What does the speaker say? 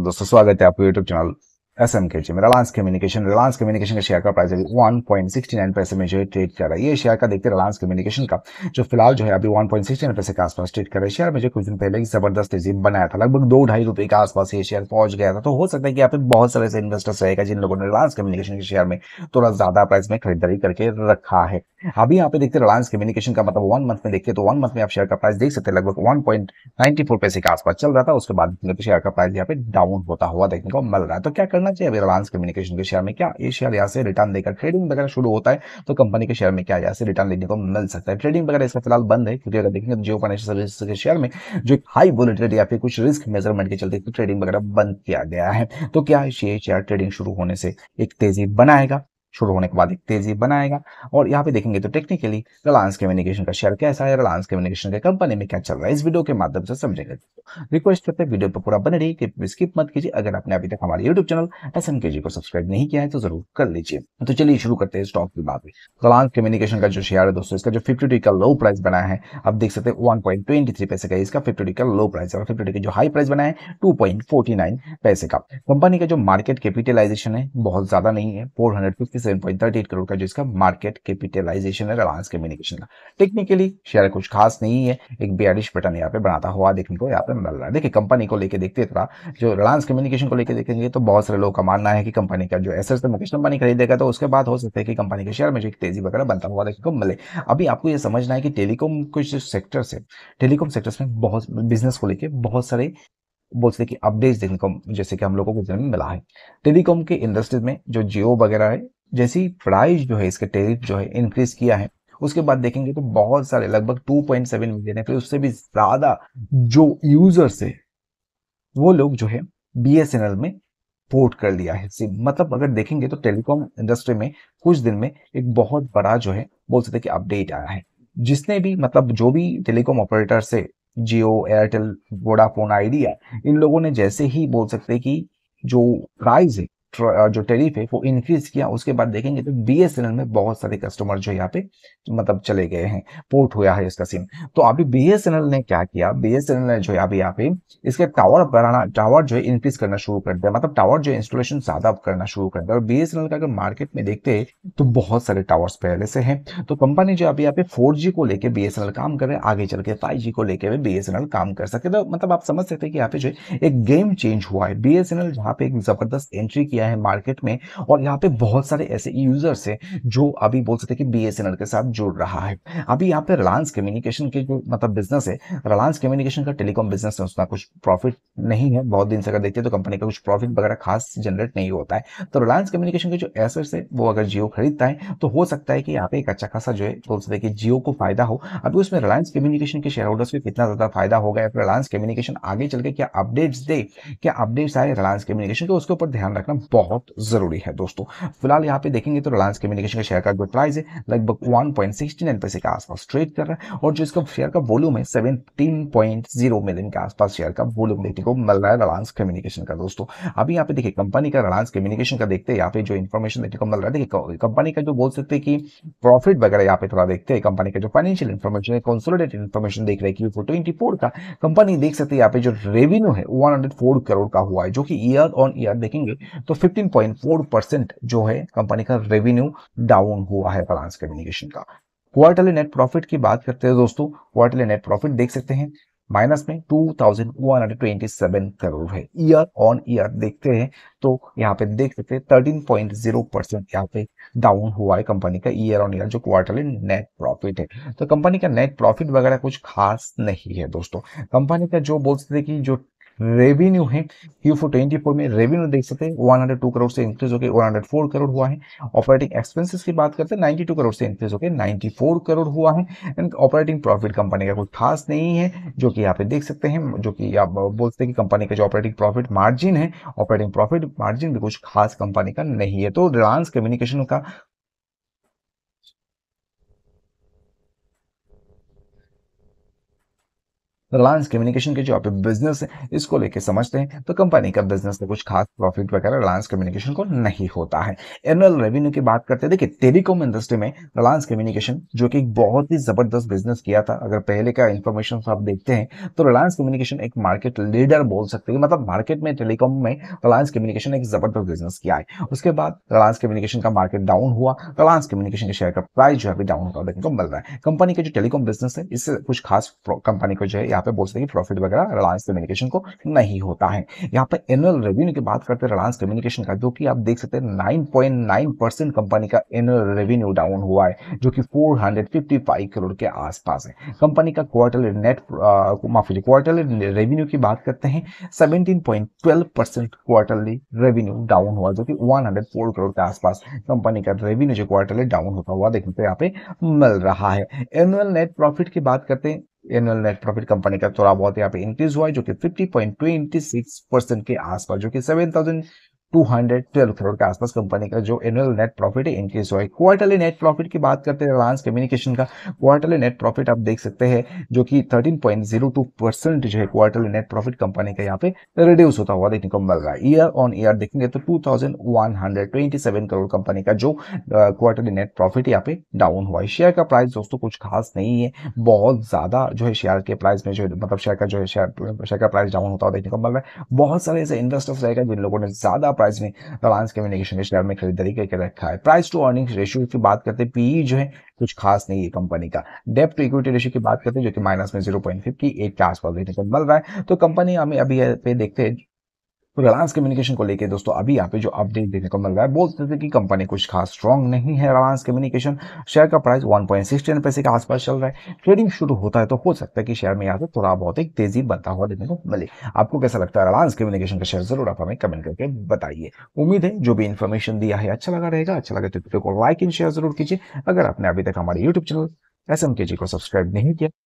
दोस्तों स्वागत है आपके YouTube channel S M K G में रिलायंस कम्युनिकेशन रिलायंस कम्युनिकेशन का शेयर का प्राइस अभी वन पॉइंट सिक्सटी नाइन पैसे में जो है ट्रेड कर रहा है ये शेयर का देखते हैं रिलायंस कम्युनिकेशन का जो फिलहाल जो है अभी वन पॉइंट सिक्सटी नाइन पैसे के आसपास ट्रेड कर रहा है शेयर में जो कुछ दिन पहले ही जबरदस्त तेजी बनाया था लगभग दो ढाई रुपए के आसपास ये शेयर पहुंच गया था तो हो सकता है कि यहाँ पे बहुत सारे ऐसे इन्वेस्टर्स रहेगा जिन लोगों ने रिलायंस कम्युनिकेशन के शेयर में थोड़ा ज्यादा प्राइस में खरीदारी करके रखा है अभी यहाँ पे देखते हैं रिलायंस कम्युनिकेशन का मतलब वन मंथ में देखते तो वन मंथ में आप शेयर का प्राइस देख सकते हैं लगभग वन पॉइंट नाइन फोर पैसे के आसपास चल रहा था उसके बाद शेयर का प्राइस यहाँ पे डाउन होता हुआ देखने को मिल रहा है तो क्या करना करना चाहिए अभी रिलायंस कम्युनिकेशन के शेयर में क्या ये शेयर यहाँ से रिटर्न देकर ट्रेडिंग वगैरह शुरू होता है तो कंपनी के शेयर में क्या यहाँ से रिटर्न लेने को मिल सकता है ट्रेडिंग वगैरह इसका फिलहाल बंद है क्योंकि अगर देखेंगे जियो फाइनेंशियल सर्विस के शेयर में जो एक हाई वोलेटिलिटी या फिर कुछ रिस्क मेजरमेंट के चलते ट्रेडिंग वगैरह बंद किया गया है तो क्या ये शेयर ट्रेडिंग शुरू होने से एक तेजी बनाएगा शुरू होने के बाद एक तेजी बनाएगा और यहाँ पे देखेंगे तो टेक्निकली रिलायंस कम्युनिकेशन का शेयर कैसा है रिलायंस कम्युनिकेशन के कंपनी में क्या चल रहा है इस वीडियो के माध्यम से समझेंगे रिक्वेस्ट करते हैं वीडियो पर पूरा बने रही कि स्किप मत कीजिए अगर आपने अभी तक हमारे यूट्यूब चैनल एस एम को सब्सक्राइब नहीं किया है तो जरूर कर लीजिए तो चलिए शुरू करते हैं स्टॉक की बात रिलायंस कम्युनिकेशन का जो शेयर है दोस्तों इसका जो फिफ्टी डी का लो प्राइस बना है आप देख सकते हैं वन पॉइंट ट्वेंटी थ्री पैसे का इसका फिफ्टी डी का लो प्राइस और फिफ्टी डी का जो हाई प्राइस बना है टू पॉइंट फोर्टी नाइन पैसे का कंपनी का जो मार्केट कैपिटलाइजेशन है बहुत ज्यादा नहीं है four hundred fifty seven crore का जो इसका मार्केट कैपिटलाइजेशन है रिलायंस कम्युनिकेशन का टेक्निकली शेयर कुछ खास नहीं है एक बयालीस बटन यहाँ पे बनाता हुआ देखने को यहाँ पे मिल रहा है देखिए कंपनी को लेकर देखते थोड़ा जो रिलायंस कम्युनिकेशन को लेकर देखेंगे तो बहुत सारे लोग का मानना है कि कंपनी का जो एसर से मुकेश अंबानी खरीदेगा तो उसके बाद हो सकता है कि कंपनी के शेयर में जो एक तेजी वगैरह बनता हुआ देखने को मिले अभी आपको यह समझना है कि टेलीकॉम कुछ सेक्टर से टेलीकॉम सेक्टर्स में बहुत बिजनेस को लेकर बहुत सारे बोलते हैं कि अपडेट्स देखने को जैसे कि हम लोगों को जन्म मिला है टेलीकॉम के इंडस्ट्रीज में जो जियो वगैरह है जैसी प्राइस जो है इसके टेरिफ जो है इंक्रीज किया है उसके बाद देखेंगे तो बहुत सारे लगभग 2.7 मिलियन है फिर उससे भी ज्यादा जो यूजर्स है वो लोग जो है बी में पोर्ट कर लिया है सिम मतलब अगर देखेंगे तो टेलीकॉम इंडस्ट्री में कुछ दिन में एक बहुत बड़ा जो है बोल सकते कि अपडेट आया है जिसने भी मतलब जो भी टेलीकॉम ऑपरेटर से जियो एयरटेल वोडाफोन आइडिया इन लोगों ने जैसे ही बोल सकते कि जो प्राइस है जो टेरिफ है वो इंक्रीज किया उसके बाद देखेंगे तो बी में बहुत सारे कस्टमर जो यहाँ पे मतलब चले गए हैं पोर्ट हुआ है इसका सिम तो अभी बी ने क्या किया बी ने जो है अभी यहाँ पे इसके टावर बनाना टावर जो है इंक्रीज करना शुरू कर दिया मतलब टावर जो इंस्टॉलेशन ज्यादा करना शुरू कर दिया और बी का अगर मार्केट में देखते हैं तो बहुत सारे टावर्स पहले से हैं तो कंपनी जो अभी यहाँ पे फोर को लेकर बी काम कर रहे हैं आगे चल के फाइव को लेकर बी काम कर सके तो मतलब आप समझ सकते हैं कि यहाँ पे जो है एक गेम चेंज हुआ है बी जहाँ पे एक जबरदस्त एंट्री किया गया है मार्केट में और यहाँ पे बहुत सारे ऐसे यूजर्स हैं जो अभी बोल सकते हैं कि बी के साथ जुड़ रहा है अभी यहाँ पे रिलायंस कम्युनिकेशन के जो मतलब बिजनेस है रिलायंस कम्युनिकेशन का टेलीकॉम बिजनेस है उसका कुछ प्रॉफिट नहीं है बहुत दिन से अगर देखते हैं तो कंपनी का कुछ प्रॉफिट वगैरह खास जनरेट नहीं होता है तो रिलायंस कम्युनिकेशन के जो एसेट्स है वो अगर जियो खरीदता है तो हो सकता है कि यहाँ पे एक अच्छा खासा जो है बोल सकते हैं कि जियो को फायदा हो अभी उसमें रिलायंस कम्युनिकेशन के शेयर होल्डर्स को कितना ज्यादा फायदा होगा या रिलायंस कम्युनिकेशन आगे चल के क्या अपडेट्स दे क्या अपडेट्स आए रिलायंस कम्युनिकेशन के उसके ऊपर ध्यान रखना बहुत जरूरी है दोस्तों फिलहाल यहाँ पे देखेंगे तो रिलायंस कम्युनिकेशन का शेयर का जो प्राइस है लगभग वन पॉइंट सिक्सटी नाइन पैसे के आसपास ट्रेड कर रहा है और जो इसका शेयर का वॉल्यूम है सेवनटीन पॉइंट जीरो मिलियन के आसपास शेयर का वॉल्यूम देखने को मिल रहा है रिलायंस कम्युनिकेशन का दोस्तों अभी यहाँ पे देखिए कंपनी का रिलायंस कम्युनिकेशन का देखते हैं यहाँ पे जो इन्फॉर्मेशन देखने को मिल रहा है देखिए कंपनी का जो बोल सकते हैं कि प्रॉफिट वगैरह यहाँ पे थोड़ा देखते हैं कंपनी का जो फाइनेंशियल इन्फॉर्मेशन है कंसोलिडेटेड इन्फॉर्मेशन देख रहे हैं कि ट्वेंटी फोर का कंपनी देख सकते हैं यहाँ पे जो रेवेन्यू है वन हंड्रेड फोर करोड़ का हुआ है जो कि ईयर ऑन ईयर देखेंगे तो 15.4 परसेंट जो है कंपनी का रेवेन्यू डाउन हुआ है फ्रांस कम्युनिकेशन का क्वार्टरली नेट प्रॉफिट की बात करते हैं दोस्तों क्वार्टरली नेट प्रॉफिट देख सकते हैं माइनस में 2,127 करोड़ है ईयर ऑन ईयर देखते हैं तो यहाँ पे देख सकते हैं 13.0 परसेंट यहाँ पे डाउन हुआ है कंपनी का ईयर ऑन ईयर जो क्वार्टरली नेट प्रॉफिट है तो कंपनी का नेट प्रॉफिट वगैरह कुछ खास नहीं है दोस्तों कंपनी का जो बोलते थे कि जो रेवेन्यू है क्यू फोर ट्वेंटी फोर में रेवेन्यू देख सकते हैं वन हंड्रेड टू करोड़ से इंक्रीज होकर वन हंड्रेड फोर करोड़ हुआ है ऑपरेटिंग एक्सपेंसेस की बात करते हैं नाइन्टी टू करोड़ से इंक्रीज होकर नाइन्टी फोर करोड़ हुआ है एंड ऑपरेटिंग प्रॉफिट कंपनी का कोई खास नहीं है जो कि यहाँ पे देख सकते हैं जो कि आप बोलते हैं कि कंपनी का जो ऑपरेटिंग प्रॉफिट मार्जिन है ऑपरेटिंग प्रॉफिट मार्जिन भी कुछ खास कंपनी का नहीं है तो रिलायंस कम्युनिकेशन का रिलायंस कम्युनिकेशन के जो आप बिजनेस है इसको लेके समझते हैं तो कंपनी का बिजनेस में कुछ खास प्रॉफिट वगैरह रिलायंस कम्युनिकेशन को नहीं होता है एनुअल रेवेन्यू की बात करते हैं देखिए टेलीकॉम इंडस्ट्री में रिलायंस कम्युनिकेशन जो कि बहुत ही जबरदस्त बिजनेस किया था अगर पहले का इन्फॉर्मेशन आप देखते हैं तो रिलायंस कम्युनिकेशन एक मार्केट लीडर बोल सकते हैं मतलब मार्केट में टेलीकॉम में रिलायंस कम्युनिकेशन एक जबरदस्त बिजनेस किया है उसके बाद रिलायंस कम्युनिकेशन का मार्केट डाउन हुआ रिलायंस कम्युनिकेशन के शेयर का प्राइस जो है डाउन होता देखने को मिल रहा है कंपनी का जो टेलीकॉम बिजनेस है इससे कुछ खास कंपनी को जो है यहाँ पे बोल सकते हैं प्रॉफिट वगैरह रिलायंस कम्युनिकेशन को नहीं होता है यहाँ पे एनुअल रेवेन्यू की बात करते हैं रिलायंस कम्युनिकेशन का जो कि आप देख सकते हैं नाइन पॉइंट कंपनी का एनुअल रेवेन्यू डाउन हुआ है जो कि फोर करोड़ के आसपास है कंपनी का क्वार्टरली नेट माफी क्वार्टरली रेवेन्यू की बात करते हैं सेवनटीन क्वार्टरली रेवेन्यू डाउन हुआ जो कि वन करोड़ के आसपास कंपनी का रेवेन्यू जो क्वार्टरली डाउन होता हुआ देखने को यहाँ पे मिल रहा है एनुअल नेट प्रॉफिट की बात करते हैं एनुअल नेट प्रॉफिट कंपनी का थोड़ा बहुत यहाँ पे इंक्रीज हुआ है जो कि 50.26 परसेंट के आसपास जो कि 212 करोड़ के आसपास कंपनी का जो एनुअल नेट प्रॉफिट है इंक्रीज हुआ है क्वार्टरली नेट प्रॉफिट की बात करते हैं रिलायंस कम्युनिकेशन का क्वार्टरली नेट प्रॉफिट आप देख सकते हैं जो कि 13.02 परसेंट जो है क्वार्टरली नेट प्रॉफिट कंपनी का यहाँ पे रिड्यूस होता हुआ देखने को मिल रहा है ईयर ऑन ईयर देखेंगे तो टू करोड़ कंपनी का जो क्वार्टरली नेट प्रॉफिट यहाँ पे डाउन हुआ है शेयर का प्राइस दोस्तों कुछ खास नहीं है बहुत ज्यादा जो है शेयर के प्राइस में जो मतलब शेयर का जो है शेयर शेयर का प्राइस डाउन होता हुआ देखने को मिल रहा है बहुत सारे ऐसे इन्वेस्टर्स रहेगा जिन लोगों ने ज्यादा प्राइस में रिलायंस कम्युनिकेशन के शेयर में खरीदारी करके रखा है प्राइस टू अर्निंग रेशियो की बात करते हैं पीई e जो है कुछ खास नहीं है कंपनी का डेप टू इक्विटी रेशियो की बात करते हैं जो कि माइनस में जीरो पॉइंट फिफ्टी एट के आसपास देखने को मिल रहा है तो कंपनी हमें अभी पे देखते हैं तो रिलायंस कम्युनिकेशन को लेकर दोस्तों अभी यहाँ पे जो अपडेट देखने को मिल रहा है बोलते थे कि कंपनी कुछ खास स्ट्रॉन्ग नहीं है रिलायंस कम्युनिकेशन शेयर का प्राइस वन पॉइंट पैसे के आसपास चल रहा है ट्रेडिंग शुरू होता है तो हो सकता है कि शेयर में यहाँ से थोड़ा बहुत एक तेजी बनता हुआ देखने को मिले आपको कैसा लगता है रिलायंस कम्युनिकेशन का शेयर जरूर आप हमें कमेंट करके बताइए उम्मीद है जो भी इन्फॉर्मेशन दिया है अच्छा लगा रहेगा अच्छा लगे तो वीडियो को लाइक एंड शेयर जरूर कीजिए अगर आपने अभी तक हमारे YouTube channel S M K जी को सब्सक्राइब नहीं किया